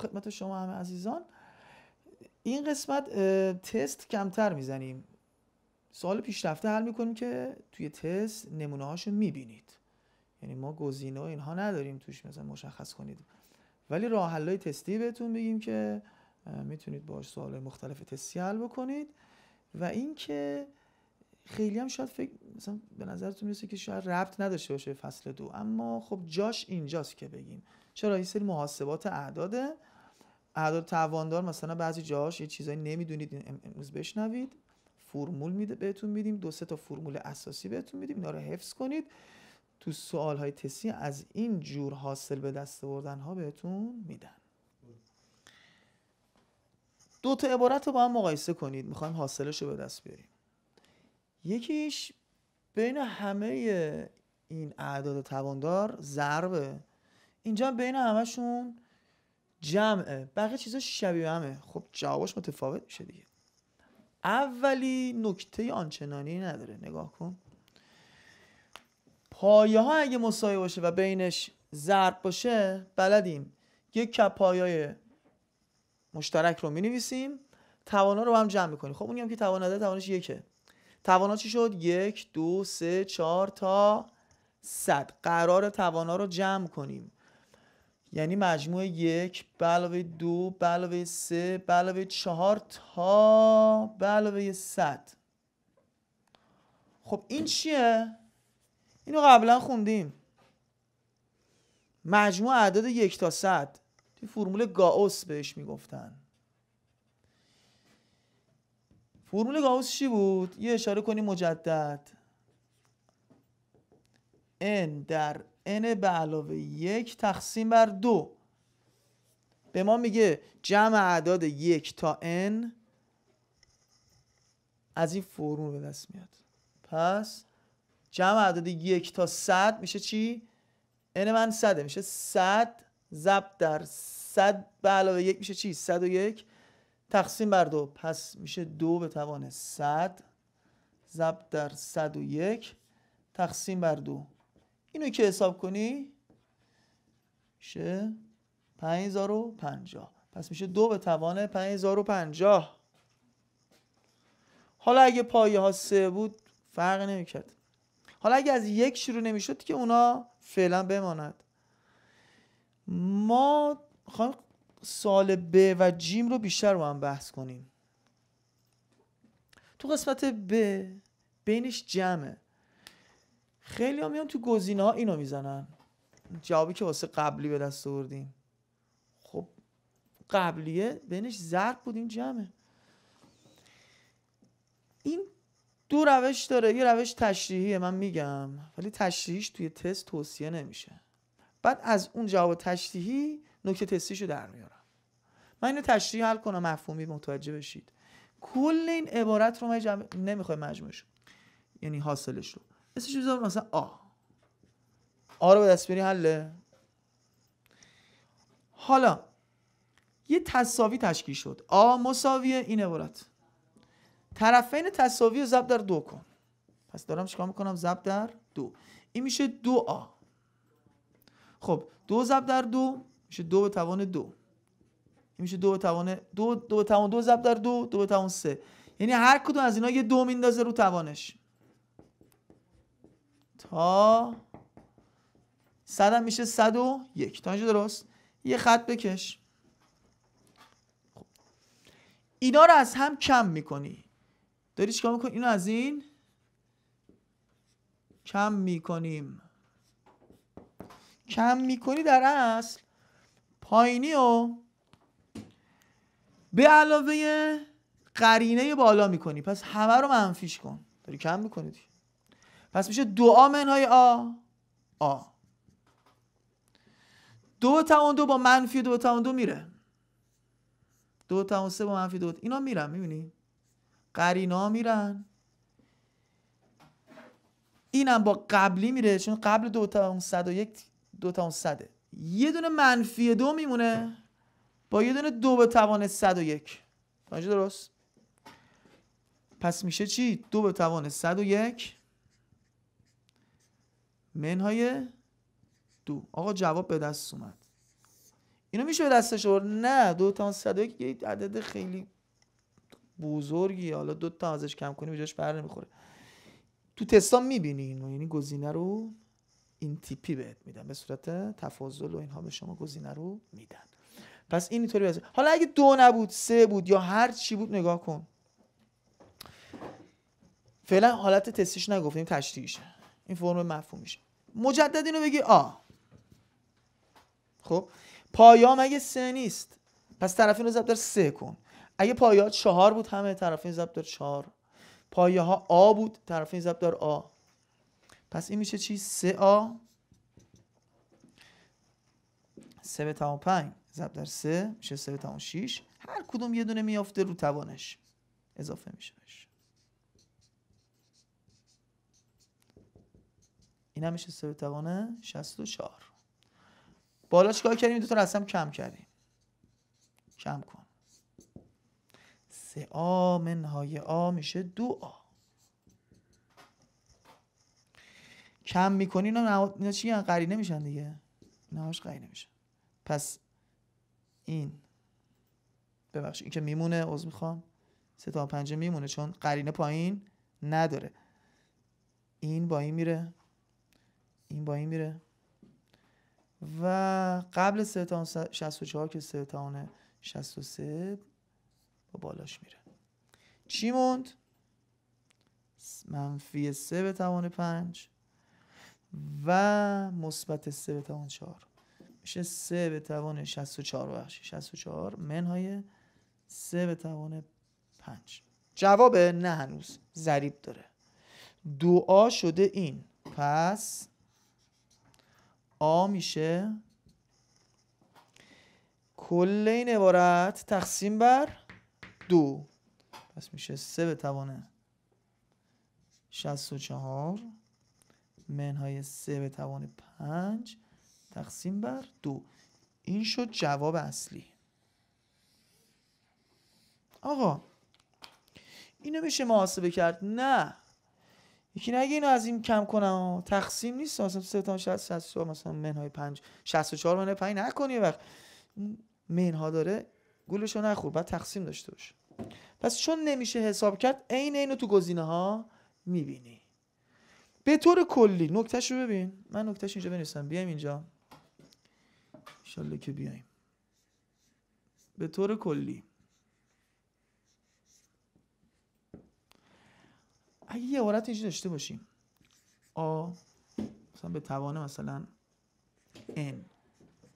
خدمت شما همه عزیزان این قسمت تست کمتر میزنیم سوال پیشرفته حل میکنیم که توی تست نمونه هاشو میبینید یعنی ما گزینه اینها نداریم توش مثلا مشخص کنید ولی راه حلای تستی بهتون بگیم که میتونید باش سوال مختلف تستی حل بکنید و اینکه خیلی هم شاید فکر مثلا به نظرتون میرسه که شاید ربط نداشته باشه فصل دو اما خب جاش اینجاست که بگیم چرا این سری محاسبات اعداده اعداد تواندار مثلا بعضی جاهاش یه چیزایی نمیدونید امروز بشنوید فرمول میده بهتون میدیم دو سه تا فرمول اساسی بهتون میدیم اینا رو حفظ کنید تو سوال های تسی از این جور حاصل به دست آوردن ها بهتون میدن دو تا عبارت رو با هم مقایسه کنید میخوایم حاصلش رو به دست بیاریم یکیش بین همه این اعداد تواندار ضربه اینجا بین همشون جمعه بقیه چیزا شبیه همه خب جوابش متفاوت میشه دیگه اولی نکته آنچنانی نداره نگاه کن پایه ها اگه مساوی باشه و بینش ضرب باشه بلدیم یک کپ پایه مشترک رو می نویسیم توانا رو هم جمع کنیم خب اونیم که توانا نداره توانش یکه توانا چی شد یک دو سه چهار تا صد قرار توانا رو جمع کنیم یعنی مجموع یک به علاوه دو به علاوه سه به علاوه چهار تا به علاوه صد خب این چیه؟ اینو قبلا خوندیم مجموع عدد یک تا صد توی فرمول گاوس بهش میگفتن فرمول گاوس چی بود؟ یه اشاره کنیم مجدد n در n به علاوه یک تقسیم بر دو به ما میگه جمع اعداد یک تا n از این فرمول به دست میاد پس جمع اعداد یک تا صد میشه چی؟ n من صده میشه صد زب در صد به علاوه یک میشه چی؟ صد و یک تقسیم بر دو پس میشه دو به توان صد زب در صد و یک تقسیم بر دو اینو که حساب کنی میشه 5050 پس میشه دو به توان 5050 حالا اگه پایه ها سه بود فرق نمیکرد حالا اگه از یک شروع نمیشد که اونا فعلا بماند ما خواهیم سال ب و جیم رو بیشتر رو هم بحث کنیم تو قسمت ب بینش جمعه خیلی میان تو گزینه ها اینو میزنن جوابی که واسه قبلی به دست آوردیم خب قبلیه بینش زرد بود این جمعه این دو روش داره یه روش تشریحیه من میگم ولی تشریحیش توی تست توصیه نمیشه بعد از اون جواب تشریحی نکته تستیشو در میارم من اینو تشریح حل کنم مفهومی متوجه بشید کل این عبارت رو من جمع... نمیخوای مجموعش یعنی حاصلش رو اسمش بذار مثلا آ آ رو به دست بیاری حله حالا یه تصاوی تشکیل شد آ مساویه این عبارت طرفین تصاوی رو ضرب در دو کن پس دارم چیکار میکنم ضرب در دو این میشه دو آ خب دو ضرب در دو میشه دو به توان دو این میشه دو به توان دو دو توان دو ضرب در دو دو به توان سه یعنی هر کدوم از اینا یه دو میندازه رو توانش تا صد هم میشه صد و یک تا اینجا درست یه خط بکش خب. اینا رو از هم کم میکنی داری چیکار میکنی اینو از این کم میکنیم کم میکنی در اصل پایینی و به علاوه قرینه بالا میکنی پس همه رو منفیش کن داری کم میکنی پس میشه آ منهای آ آ دو تا دو با منفی دو تا دو میره دو تا سه با منفی دو اینا میرن میبینی قرینا میرن اینم با قبلی میره چون قبل دو تا اون صد و یک دو تا اون صده یه دونه منفی دو میمونه با یه دونه دو به توان صد و یک درست پس میشه چی؟ دو به توان صد و یک منهای دو آقا جواب به دست اومد اینو میشه به دستش آورد نه دو تا صد یک عدد خیلی بزرگی حالا دو تا ازش کم کنی بجاش بر نمیخوره تو تستا میبینی اینو یعنی گزینه رو این تیپی بهت میدن به صورت تفاضل و اینها به شما گزینه رو میدن پس این اینطوری حالا اگه دو نبود سه بود یا هر چی بود نگاه کن فعلا حالت تستیش نگفتیم تشریحشه این فرم مفهوم میشه مجدد اینو بگی آ خب پایا مگه سه نیست پس طرفین رو ضرب در سه کن اگه پایا چهار بود همه طرفین ضرب در چهار پایه ها آ بود طرفین ضرب در آ پس این میشه چی سه آ سه به تمام پنگ ضرب در سه میشه سه به تمام شیش هر کدوم یه دونه میافته رو توانش اضافه میشه این هم میشه 3 به توان 64 بالا چیکار کردیم دو تا رسم کم کردیم کم کن سه آ منهای آ میشه دو آ کم میکنی اینا, اینا چی هم قرینه میشن دیگه نهاش قرینه میشن پس این ببخشید این که میمونه عوض میخوام سه تا پنجه میمونه چون قرینه پایین نداره این با این میره این با این میره و قبل سه تا 64 که سه تا 63 با بالاش میره چی موند منفی 3 به توان 5 و مثبت 3 به توان 4 میشه 3 به توان 64 بخشی 64 منهای 3 به توان 5 جواب نه هنوز ضریب داره دعا شده این پس آ میشه کل این عبارت تقسیم بر دو پس میشه سه به توان چهار منهای سه به توان پنج تقسیم بر دو این شد جواب اصلی آقا اینو میشه محاسبه کرد نه یکی نگه اینو از این کم کنم تقسیم نیست مثلا سه تا 60 64 مثلا منهای 5 64 منهای 5 نکنی وقت منها داره گولشو نخور بعد تقسیم داشته باشه پس چون نمیشه حساب کرد عین اینو تو گزینه ها میبینی به طور کلی نکتهش رو ببین من نکتهش اینجا بنویسم بیایم اینجا شالله که بیایم به طور کلی اگه یه عبارت اینجوری داشته باشیم آ مثلا به توان مثلا n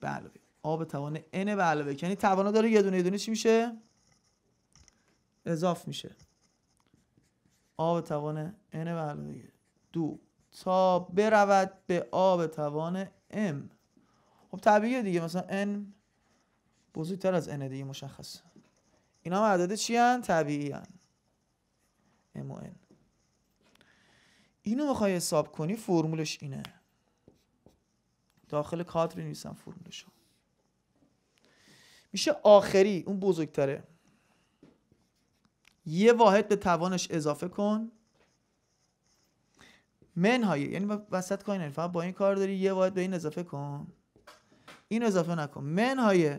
علاوه آ به توان n به علاوه یعنی توانا داره یه دونه یه دونه چی میشه اضاف میشه آ به توان n به علاوه دو تا برود به آ به توان m خب طبیعیه دیگه مثلا n بزرگتر از n دیگه مشخص اینا هم اعداد چی هن؟ طبیعی هن. m و n اینو میخوای حساب کنی فرمولش اینه داخل کادر نیستم فرمولش میشه آخری اون بزرگتره یه واحد به توانش اضافه کن منهای یعنی وسط کن فقط با این کار داری یه واحد به این اضافه کن این اضافه نکن های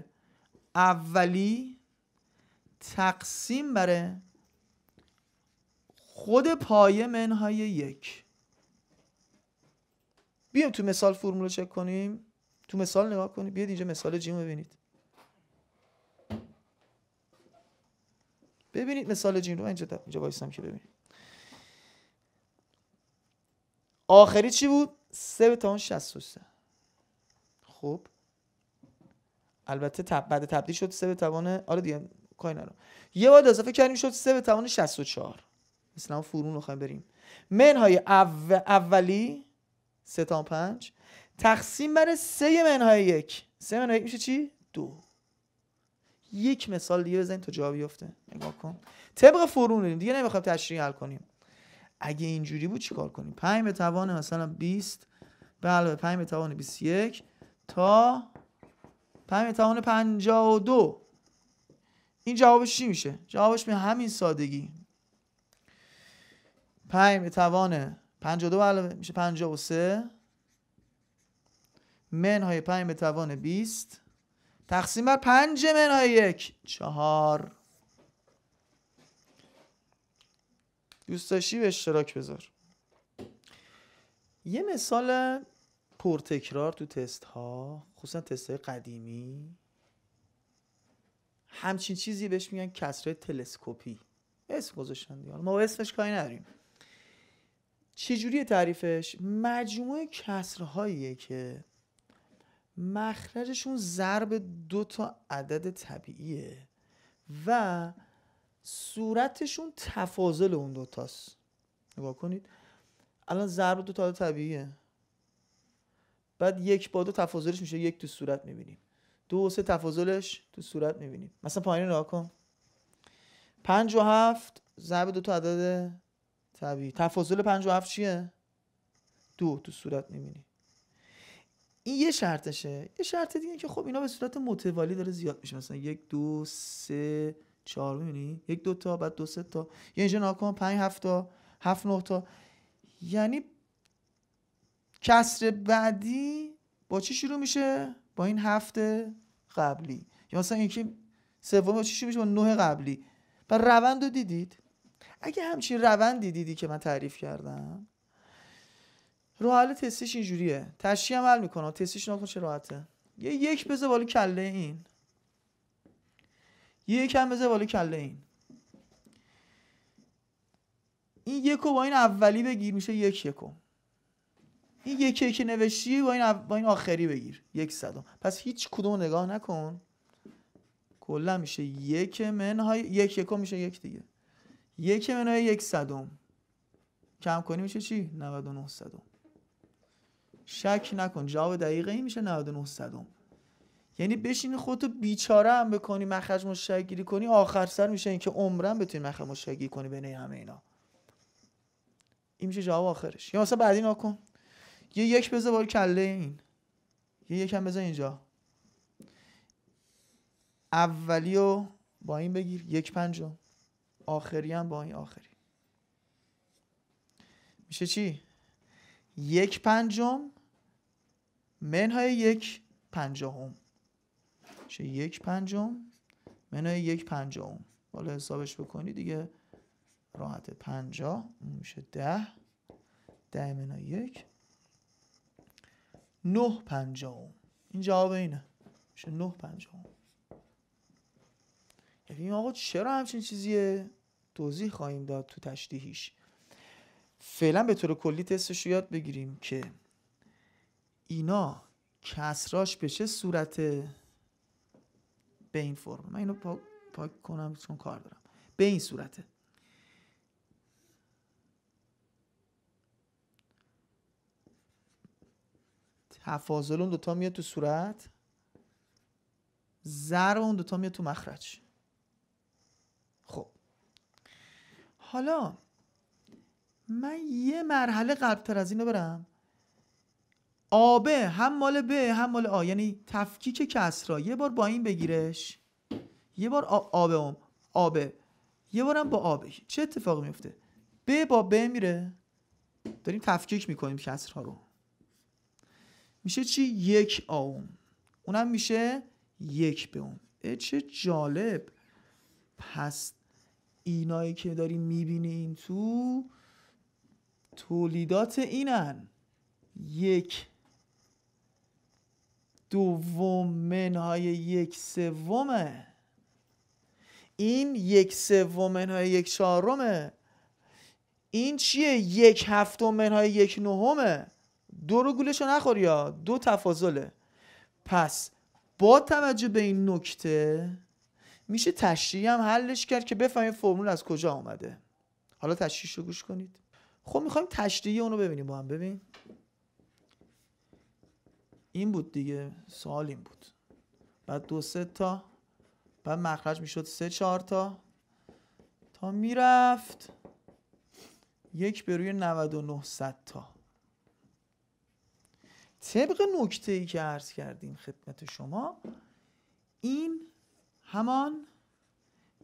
اولی تقسیم بره خود پایه منهای یک بیایم تو مثال فرمول چک کنیم تو مثال نگاه کنیم بیاید اینجا مثال جیم رو ببینید ببینید مثال جیم رو اینجا, اینجا وایسم که ببینید آخری چی بود؟ سه به تاون سه خوب البته تب... بعد تبدیل شد سه به توان آره دیگه کاری رو یه بار اضافه کردیم شد سه به توان چهار مثلا فرون میخوایم بریم منهای اولی سه تا 5 تقسیم بر سه منهای یک سه منهای 1 میشه چی؟ دو یک مثال دیگه بزنیم تا جا بیفته نگاه کن طبق فرون دیگه نمیخوایم تشریح حل کنیم اگه اینجوری بود چیکار کنیم 5 به توان مثلا 20 به علاوه 5 به توان 21 تا 5 به توان 52 این جوابش چی میشه جوابش به همین سادگی پنج به توان 52 علاوه میشه 53 منهای 5 به توان 20 تقسیم بر 5 منهای 1 4 دوست داشتی به اشتراک بذار یه مثال پرتکرار تو تست ها خصوصا تست های قدیمی همچین چیزی بهش میگن کسره تلسکوپی اسم گذاشتن دیگه ما اسمش کاری نداریم چجوری تعریفش مجموعه کسرهاییه که مخرجشون ضرب دو تا عدد طبیعیه و صورتشون تفاضل اون دوتاست نگاه کنید الان ضرب دو تا عدد طبیعیه بعد یک با دو تفاضلش میشه یک تو صورت میبینیم دو و سه تفاضلش تو صورت میبینیم مثلا پایین نگاه کن پنج و هفت ضرب دو تا عدد طبیعی تفاضل پنج و هفت چیه دو تو صورت میبینی این یه شرطشه یه شرط دیگه که خب اینا به صورت متوالی داره زیاد میشه مثلا یک دو سه چهار میبینی یک دو تا بعد دو سه تا یه اینجا ناکن پنج هفتا هفت نه تا یعنی کسر بعدی با چی شروع میشه با این هفته قبلی یا مثلا اینکه سوم با چی شروع میشه با نه قبلی و روند رو دیدید اگه همچین روندی دیدی که من تعریف کردم رو حال تستش اینجوریه تشی عمل میکنه تستش نکن چه راحته یه یک بذار بالا کله این یک هم بذار بالا کله این این یکو با این اولی بگیر میشه یک یکم این یکی که نوشتی با این, با این آخری بگیر یک صدم پس هیچ کدوم نگاه نکن کلا میشه یک منهای یک یکم میشه یک دیگه یک منوی یک صدوم کم کنی میشه چی؟ 99 صدوم شک نکن جواب دقیقه این میشه 99 صدوم یعنی بشین خودتو بیچاره هم بکنی مخرج مشکلی کنی آخر سر میشه اینکه عمرم بتونی مخرج مشکلی کنی بین همه اینا این میشه جواب آخرش یا مثلا بعدی نکن یه یک بذار بار کله این یه یکم بذار اینجا اولی رو با این بگیر یک پنجم آخری هم با این آخری میشه چی؟ یک پنجم منهای یک پنجاهم میشه یک پنجم منهای یک پنجاهم حالا حسابش بکنی دیگه راحت پنجاه میشه ده ده منهای یک نه پنجاهم این جواب اینه میشه نه پنجاهم یعنی آقا چرا همچین چیزیه توضیح خواهیم داد تو تشریحیش فعلا به طور کلی تستش رو یاد بگیریم که اینا کسراش به چه صورته به این فرم من اینو پاک, پاک کنم چون کار دارم به این صورته تفاضل اون دوتا میاد تو صورت زر اون دوتا میاد تو مخرج حالا من یه مرحله قبلتر از اینو برم آبه هم مال به هم مال آ یعنی تفکیک کسرا یه بار با این بگیرش یه بار آبه اوم آبه یه بارم با آبه چه اتفاقی میفته ب با ب میره داریم تفکیک میکنیم کسرها رو میشه چی یک آوم اونم میشه یک به اون چه جالب پس اینایی که داری میبینی این تو تولیدات اینن یک دوم منهای یک سومه این یک سوم منهای یک چهارمه این چیه یک هفتم منهای یک نهمه دو رو گولشو نخوری یا دو تفاضله پس با توجه به این نکته میشه تشریح هم حلش کرد که بفهمیم فرمول از کجا آمده حالا تشریحش رو گوش کنید خب میخوایم تشریح اون رو ببینیم با هم ببین این بود دیگه سوال این بود بعد دو سه تا بعد مخرج میشد سه چهار تا تا میرفت یک به روی 99 صد تا طبق نکته ای که عرض کردیم خدمت شما این همان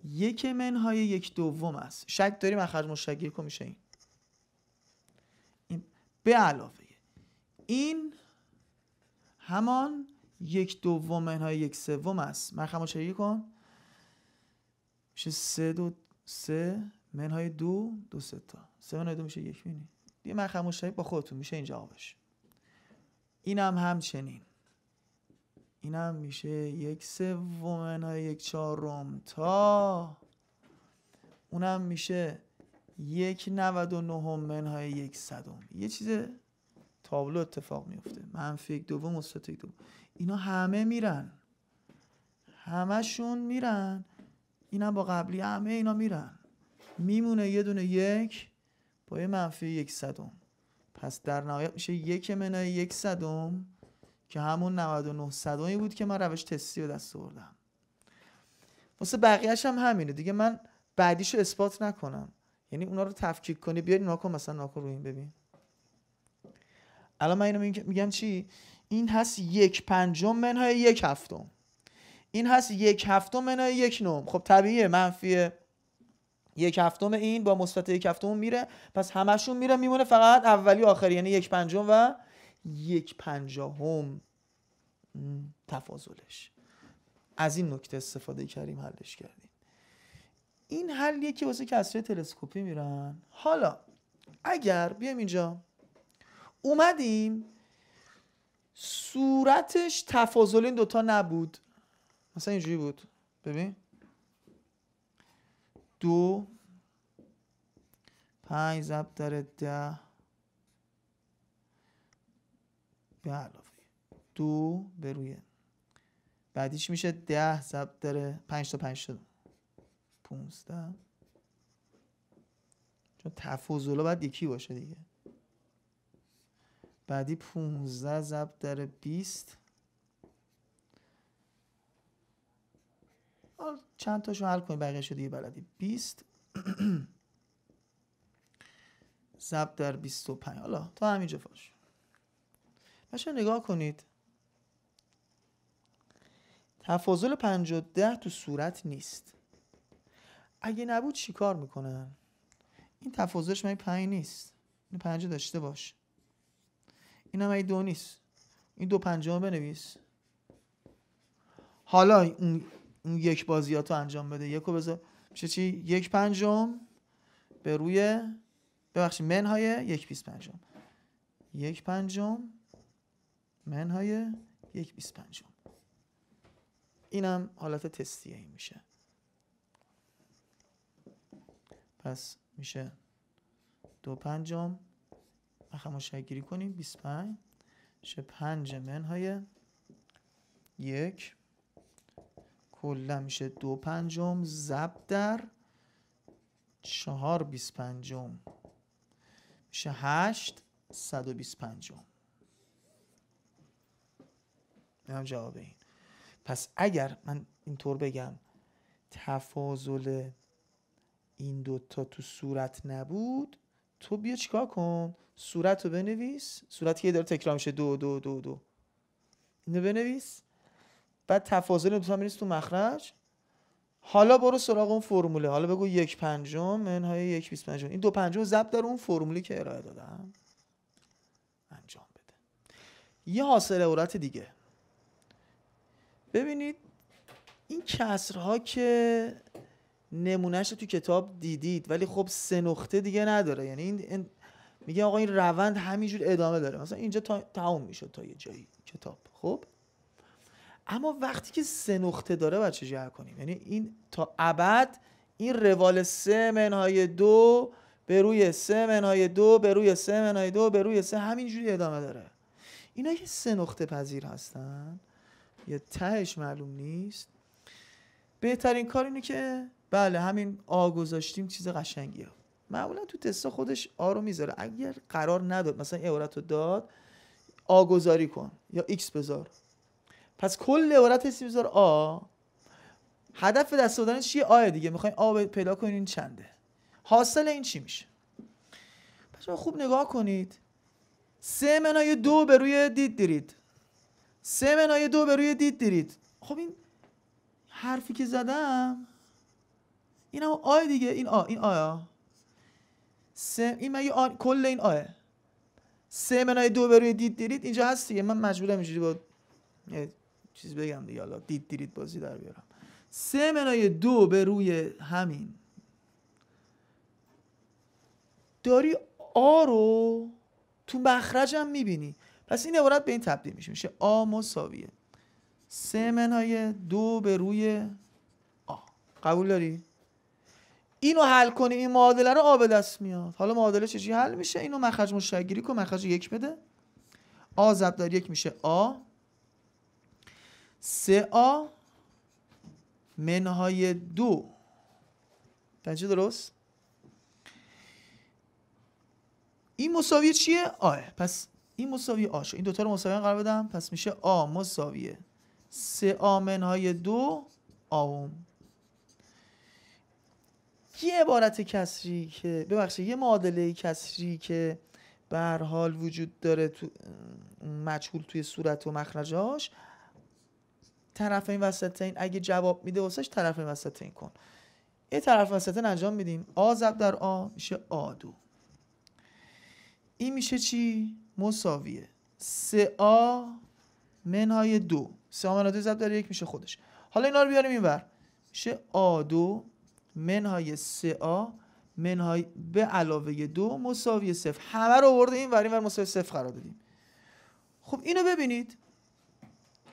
یک منهای یک دوم است شک داریم اخرج مشتگیر کن میشه این این به علاوه این همان یک دوم منهای یک سوم است مخرج مشتگیر کن میشه سه دو سه منهای دو دو سه تا سه منهای دو میشه یک مینی دیگه مخرج مشترک با خودتون میشه این جوابش این هم همچنین اینم میشه یک سوم منهای یک چهارم تا اونم میشه یک نود و نهم منهای یک صدم یه چیز تابلو اتفاق میفته منفی یک دوم مثبت یک دوم اینا همه میرن همشون میرن این هم با قبلی همه اینا میرن میمونه یه دونه یک با یه منفی یک صدم پس در نهایت میشه یک منهای یک صدم که همون 99 بود که من روش تستی رو دست آوردم واسه بقیهش هم همینه دیگه من بعدیشو اثبات نکنم یعنی اونا رو تفکیک کنی بیاری ناکن مثلا ناکن رو این ببین الان من اینو میگم چی این هست یک پنجم منهای یک هفتم این هست یک هفتم منهای یک نم. خب طبیعیه منفی یک هفتم این با مثبت یک هفتم میره پس همشون میره میمونه فقط اولی آخری یعنی یک پنجم و یک پنجاهم تفاضلش از این نکته استفاده کردیم حلش کردیم این حلیه که واسه کسری تلسکوپی میرن حالا اگر بیایم اینجا اومدیم صورتش تفاضل این دوتا نبود مثلا اینجوری بود ببین دو پنج ضرب در ده به علاوه دو به روی بعدیش میشه ده ضرب داره پنج تا پنج تا پونزده چون تفوزولا باید یکی باشه دیگه بعدی پونزده ضرب داره 20 چند تاشو حل کنیم بقیه شده دیگه بلدی 20 ضرب در پنج حالا تا همینجا فاش بچه نگاه کنید تفاضل پنج و ده تو صورت نیست اگه نبود چی کار میکنن این تفاضلش من پنج نیست این پنج داشته باش این هم ای دو نیست این دو پنجم بنویس حالا اون, یک بازیات رو انجام بده یکو بذار میشه چی یک پنجم به روی ببخشید منهای یک بیس پنجم یک پنجم منهای یک بیس پنجم اینم حالت تستیه این میشه پس میشه دو پنجم بخم گیری کنیم پنج میشه پنج منهای یک کلا میشه دو پنجم زب در چهار بیس پنجم میشه هشت صد و بیس پنجم این هم جواب این پس اگر من اینطور بگم تفاضل این دوتا تو صورت نبود تو بیا چیکار کن صورت رو بنویس صورت که داره تکرار میشه دو دو دو دو اینو بنویس بعد تفاضل دوتا بنویس تو مخرج حالا برو سراغ اون فرموله حالا بگو یک پنجم منهای یک بیست پنجم این دو پنجم زب در اون فرمولی که ارائه دادم انجام بده یه حاصل عورت دیگه ببینید این کسرها که نمونهش تو کتاب دیدید ولی خب سه نقطه دیگه نداره یعنی این میگه آقا این روند همینجور ادامه داره مثلا اینجا تا تموم میشد تا یه جایی کتاب خب اما وقتی که سه نقطه داره باید چه کنیم یعنی این تا ابد این روال سه منهای دو به روی سه منهای دو به روی سه منهای دو به روی سه همینجوری ادامه داره اینا که سه نقطه پذیر هستن یا تهش معلوم نیست بهترین کار اینه که بله همین آ گذاشتیم چیز قشنگیه معمولا تو تستا خودش آ رو میذاره اگر قرار نداد مثلا عبارت رو داد آ گذاری کن یا ایکس بذار پس کل عبارت هستی بذار آ هدف دست دادن چیه آ دیگه میخواین آ پیدا کنین چنده حاصل این چی میشه پس خوب نگاه کنید سه منای دو به روی دید دیرید سه منای دو به روی دید دیرید خب این حرفی که زدم این هم آه دیگه این آ این آیا سه این مگه آ... کل این آه سه منای دو به روی دید دیرید اینجا هست دیگه من مجبورم اینجوری با یه چیز بگم دیگه حالا دید دیرید بازی در بیارم سه منای دو به روی همین داری آ رو تو مخرجم میبینی پس این عبارت به این تبدیل میشه میشه آ مساویه سه منهای دو به روی آ قبول داری؟ اینو حل کنی این معادله رو آ به دست میاد حالا معادله چجی حل میشه اینو مخرج مشترک کن مخرج یک بده آ ضرب یک میشه آ سه آ منهای دو تاج درست این مساوی چیه؟ آه پس این مساوی آ این دوتا رو مساوی قرار بدم پس میشه آ مساویه سه آمن های دو آوم یه عبارت کسری که ببخشید یه معادله کسری که به هر حال وجود داره تو مجهول توی صورت و مخرجاش طرف این این اگه جواب میده واسش طرف این این کن یه طرف این انجام میدیم آ ضرب در آ میشه آ دو این میشه چی؟ مساویه سه آ منهای دو سه آ منهای دو یک میشه خودش حالا اینا رو بیاریم بر میشه آ دو منهای سه آ منهای به علاوه دو مساوی صفر همه رو آورده این ور این ور مساوی صفر قرار دادیم خب اینو ببینید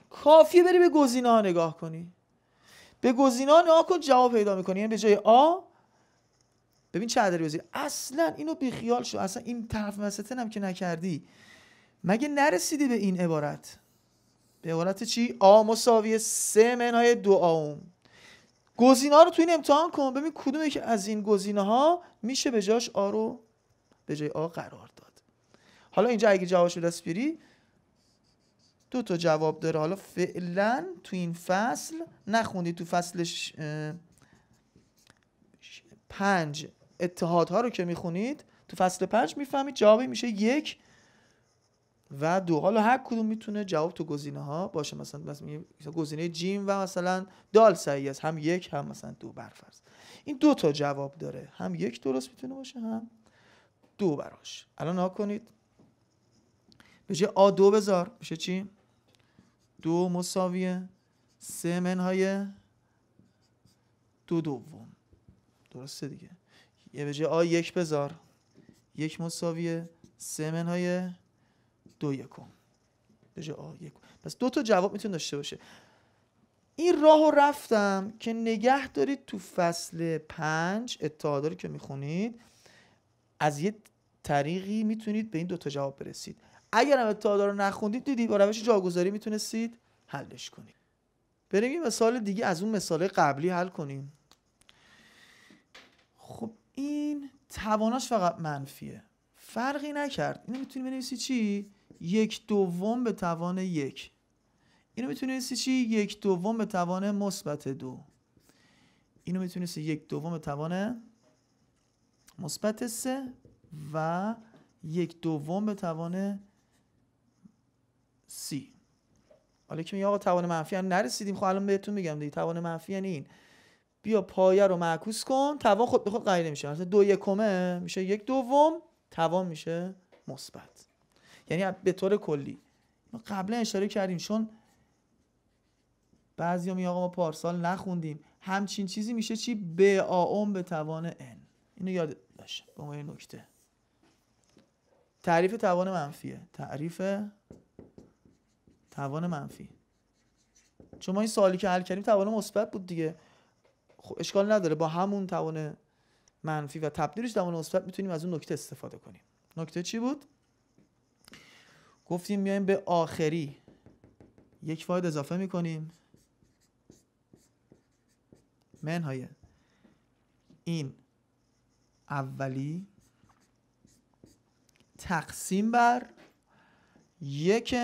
کافیه بری به گزینه ها نگاه کنی به گزینه ها نگاه کن جواب پیدا میکنی یعنی به جای آ ببین چه بازی اصلا اینو بیخیال شو اصلا این طرف وسطه هم که نکردی مگه نرسیدی به این عبارت به عبارت چی آ مساوی سه منهای دو آوم گزینه ها رو تو این امتحان کن ببین کدوم که از این گزینه ها میشه به جاش آ رو به جای آ قرار داد حالا اینجا اگه جوابش رو دست بیری دو تا جواب داره حالا فعلا تو این فصل نخوندی تو فصل پنج اتحادها رو که میخونید تو فصل پنج میفهمید جوابی میشه یک و دو حالا هر کدوم میتونه جواب تو گزینه ها باشه مثلا مثلا گزینه جیم و مثلا دال سعی است هم یک هم مثلا دو برفرض این دو تا جواب داره هم یک درست میتونه باشه هم دو براش الان ها کنید به جای آ دو بذار میشه چی دو مساویه سه منهای دو دوم درسته دیگه یه به جای آ یک بذار یک مساویه سه منهای دو یکم به جای پس دو تا جواب میتونه داشته باشه این راه رفتم که نگه دارید تو فصل پنج اتحادا که میخونید از یه طریقی میتونید به این دوتا جواب برسید اگر هم اتحاده رو نخوندید دیدید با روش جاگذاری میتونستید حلش کنید بریم یه مثال دیگه از اون مثال قبلی حل کنیم خب این تواناش فقط منفیه فرقی نکرد اینو میتونی بنویسی چی یک دوم به توان یک اینو میتونی بنویسی چی یک دوم به توان مثبت دو اینو میتونی یک دوم به توان مثبت سه و یک دوم به توان سی حالا که میگه آقا توان منفی هم نرسیدیم خب الان بهتون میگم دیگه توان منفی یعنی این بیا پایه رو معکوس کن توان خود به خود قایل میشه مثلا دو یکمه میشه یک دوم توان میشه مثبت یعنی به طور کلی ما قبلا اشاره کردیم چون بعضی میگه آقا ما پارسال نخوندیم همچین چیزی میشه چی به آم به توان n اینو یاد باشه به عنوان نکته تعریف توان منفیه تعریف توان منفی چون ما این سوالی که حل کردیم توان مثبت بود دیگه خب اشکال نداره با همون توان منفی و تبدیلش توان مثبت میتونیم از اون نکته استفاده کنیم نکته چی بود گفتیم میایم به آخری یک فاید اضافه میکنیم منهای این اولی تقسیم بر یک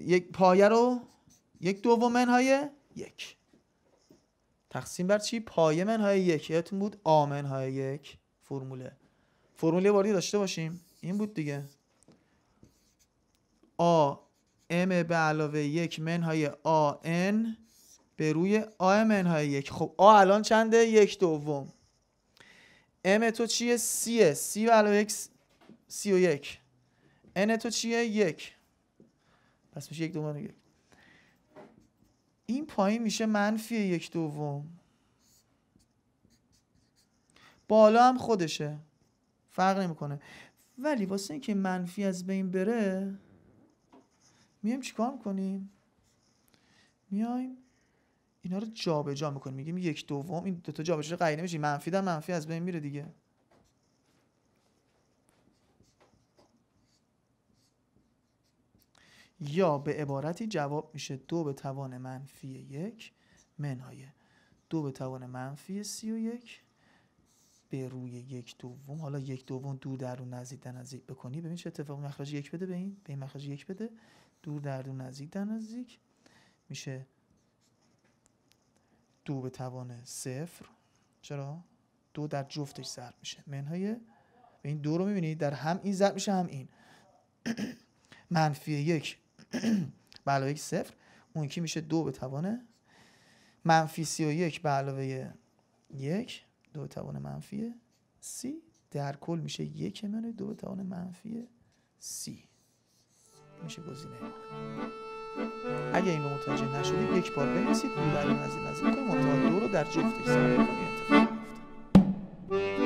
یک پایه رو یک دوم منهای یک تقسیم بر چی پایه منهای یک یادتون بود آ یک فرموله فرموله باری داشته باشیم این بود دیگه آ ام به علاوه یک منهای آ ان به روی آ منهای یک خب آ الان چنده یک دوم ام تو چیه سیه سی به علاوه یک سی و یک ان تو چیه یک پس میشه یک دوم یک این پایین میشه منفی یک دوم بالا هم خودشه فرق نمیکنه ولی واسه اینکه منفی از بین بره میایم چیکار میکنیم میایم اینا رو جابجا جا میکنیم میگیم یک دوم این دوتا جابجا قایم میشه منفی در منفی از بین میره دیگه یا به عبارتی جواب میشه دو به توان منفی یک منهای دو به توان منفی سی و یک به روی یک دوم حالا یک دوم دور در رو نزدیک در نزدیک بکنی ببین چه اتفاق مخرج یک بده به این به این یک بده دور در رو نزدیک در نزدیک میشه دو به توان صفر چرا دو در جفتش ضرب میشه منهای این دو رو میبینی در هم این ضرب میشه هم این منفی یک به علاوه یک صفر اون یکی میشه دو به توان منفی سی و یک به علاوه یک دو به توان منفی سی در کل میشه یک منو دو به توان منفی سی میشه گزینه اگه اینو متوجه نشدید یک بار بنویسید دو برای نزدیک نزدیک کنید متوجه دو رو در جفتش کنید اتفاق